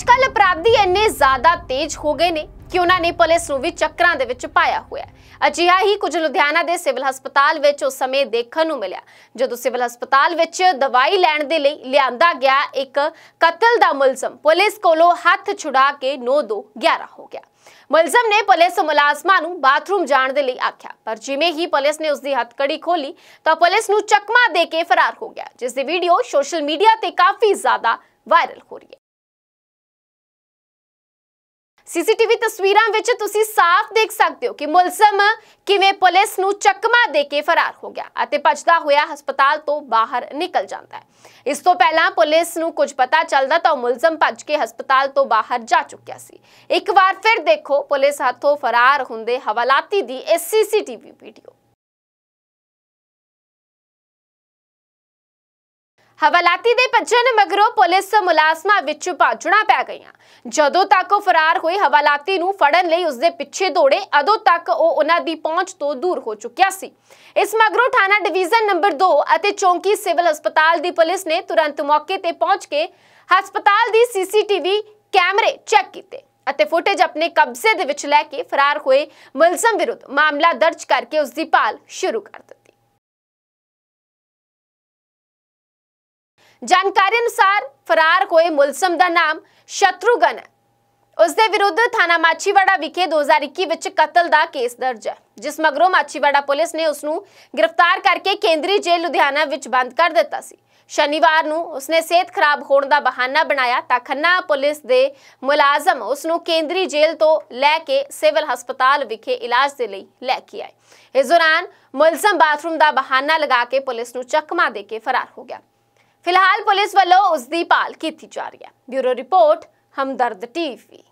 ਅੱਜਕੱਲ ਅਪਰਾਧੀ ਇੰਨੇ ਜ਼ਿਆਦਾ ਤੇਜ਼ ਹੋ ਗਏ ਨੇ ਕਿ ਉਹਨਾਂ ਨੇ ਪੁਲਿਸ ਨੂੰ ਵੀ ਚੱਕਰਾਂ ਦੇ ਵਿੱਚ ਪਾਇਆ ਹੋਇਆ ਅਜਿਹਾ ਹੀ ਕੁਝ ਲੁਧਿਆਣਾ ਦੇ ਸਿਵਲ ਹਸਪਤਾਲ ਵਿੱਚ ਉਸ ਸਮੇਂ ਦੇਖਣ ਨੂੰ ਮਿਲਿਆ ਜਦੋਂ ਸਿਵਲ ਹਸਪਤਾਲ ਵਿੱਚ ਦਵਾਈ ਲੈਣ ਦੇ ਲਈ ਲਿਆਂਦਾ ਗਿਆ ਇੱਕ ਕਤਲ ਦਾ ਮੁਲਜ਼ਮ ਪੁਲਿਸ ਕੋਲੋਂ ਹੱਥ ਛੁਡਾ ਕੇ 9211 ਹੋ ਗਿਆ ਮੁਲਜ਼ਮ ਨੇ ਪੁਲਿਸ ਮੁਲਾਜ਼ਮਾਂ ਨੂੰ ਬਾਥਰੂਮ ਜਾਣ ਦੇ ਲਈ ਆਖਿਆ ਪਰ ਜਿਵੇਂ ਹੀ ਪੁਲਿਸ ਨੇ ਉਸ ਦੀ ਹੱਥਕੜੀ ਖੋਲੀ ਤਾਂ ਪੁਲਿਸ ਨੂੰ ਚਕਮਾ ਦੇ ਕੇ ਫਰਾਰ ਹੋ ਗਿਆ ਜਿਸ ਦੀ ਵੀਡੀਓ ਸੋਸ਼ਲ ਮੀਡੀਆ ਤੇ ਕਾਫੀ ਜ਼ਿਆਦਾ ਵਾਇਰਲ ਹੋ ਰਹੀ ਹੈ ਸੀਸੀਟੀਵੀ ਤਸਵੀਰਾਂ ਵਿੱਚ ਤੁਸੀਂ ਸਾਫ਼ ਦੇਖ ਸਕਦੇ ਹੋ ਕਿ ਮੁਲਜ਼ਮ ਕਿਵੇਂ ਪੁਲਿਸ ਨੂੰ ਚੱਕਮਾ ਦੇ ਕੇ ਫਰਾਰ ਹੋ ਗਿਆ ਅਤੇ ਭੱਜਦਾ ਹੋਇਆ ਹਸਪਤਾਲ ਤੋਂ ਬਾਹਰ ਨਿਕਲ ਜਾਂਦਾ ਹੈ ਇਸ ਤੋਂ ਪਹਿਲਾਂ ਪੁਲਿਸ ਨੂੰ ਕੁਝ ਪਤਾ ਚੱਲਦਾ ਤਾਂ ਮੁਲਜ਼ਮ ਭੱਜ ਕੇ ਹਸਪਤਾਲ ਤੋਂ ਬਾਹਰ ਜਾ ਚੁੱਕਿਆ ਸੀ ਇੱਕ ਵਾਰ ਫਿਰ ਦੇਖੋ ਪੁਲਿਸ ਹੱਥੋਂ ਫਰਾਰ ਹੁੰਦੇ ਹਵਾਲਾਤੀ ਦੀ ਇਸ ਸੀਸੀਟੀਵੀ ਵੀਡੀਓ ਹਵਾਲਾਤੀ ਦੇ ਭੱਜਣ ਮਗਰੋਂ ਪੁਲਿਸ ਮੁਲਾਜ਼ਮਾਂ ਵਿੱਚ ਭਾਜੜਾ ਪੈ ਗਈਆਂ ਜਦੋਂ ਤੱਕ ਉਹ ਫਰਾਰ ਹੋਏ ਹਵਾਲਾਤੀ ਨੂੰ ਫੜਨ ਲਈ ਉਸਦੇ ਪਿੱਛੇ ਦੌੜੇ ਅਦੋਂ ਤੱਕ ਉਹ ਉਹਨਾਂ ਦੀ ਪਹੁੰਚ ਤੋਂ ਦੂਰ ਹੋ ਚੁੱਕਿਆ ਸੀ ਇਸ ਮਗਰੋਂ ਥਾਣਾ ਡਿਵੀਜ਼ਨ ਨੰਬਰ 2 ਅਤੇ ਚੌਂਕੀ ਸਿਵਲ ਹਸਪਤਾਲ ਦੀ ਪੁਲਿਸ ਨੇ ਤੁਰੰਤ ਮੌਕੇ ਤੇ ਪਹੁੰਚ ਕੇ ਹਸਪਤਾਲ ਦੀ ਸੀਸੀਟੀਵੀ ਕੈਮਰੇ ਚੈੱਕ ਕੀਤੇ ਅਤੇ ਫੁਟੇਜ ਆਪਣੇ ਕਬਜ਼ੇ ਦੇ ਵਿੱਚ ਲੈ ਕੇ ਫਰਾਰ ਹੋਏ ਮੁਲਜ਼ਮ ਵਿਰੁੱਧ ਮਾਮਲਾ ਦਰਜ ਕਰਕੇ ਉਸ ਦੀ ਭਾਲ ਸ਼ੁਰੂ ਕਰ ਦਿੱਤੀ ਜਾਣਕਾਰੀ ਅਨੁਸਾਰ ਫਰਾਰ ਹੋਏ ਮੁਲਸਮ ਦਾ ਨਾਮ ਸ਼ਤਰੂਗਨ ਹੈ ਉਸ ਦੇ ਵਿਰੁੱਧ ਥਾਣਾ ਮਾਚੀਵਾੜਾ ਵਿਖੇ 2021 ਵਿੱਚ ਕਤਲ ਦਾ ਕੇਸ ਦਰਜ ਹੈ ਜਿਸ ਮਗਰੋਂ ਮਾਚੀਵਾੜਾ ਪੁਲਿਸ ਨੇ ਉਸ ਨੂੰ ਗ੍ਰਿਫਤਾਰ ਕਰਕੇ ਕੇਂਦਰੀ ਜੇਲ੍ਹ ਲੁਧਿਆਣਾ ਵਿੱਚ ਬੰਦ ਕਰ ਦਿੱਤਾ ਸੀ ਸ਼ਨੀਵਾਰ ਨੂੰ ਉਸਨੇ ਸਿਹਤ ਖਰਾਬ ਹੋਣ ਦਾ ਬਹਾਨਾ ਬਣਾਇਆ ਤਾਂ ਖੰਨਾ ਪੁਲਿਸ ਦੇ ਮੁਲਾਜ਼ਮ ਉਸ ਨੂੰ ਕੇਂਦਰੀ ਜੇਲ੍ਹ ਤੋਂ ਲੈ ਕੇ ਸਿਵਲ ਹਸਪਤਾਲ ਵਿਖੇ ਇਲਾਜ ਦੇ ਲਈ ਲੈ ਕੇ ਆਏ ਇਸ ਦੌਰਾਨ ਮੁਲਜ਼ਮ ਬਾਥਰੂਮ ਦਾ ਬਹਾਨਾ ਲਗਾ ਕੇ ਪੁਲਿਸ ਨੂੰ ਚੱਕਮਾ ਦੇ ਕੇ ਫਰਾਰ ਹੋ ਗਿਆ ਫਿਲਹਾਲ ਪੁਲਿਸ ਵੱਲੋਂ ਉਸ ਦੀ ਭਾਲ ਕੀਤੀ ਜਾ ਰਹੀ ਹੈ ਬਿਊਰੋ ਰਿਪੋਰਟ ਹਮਦਰਦ ਟੀਵੀ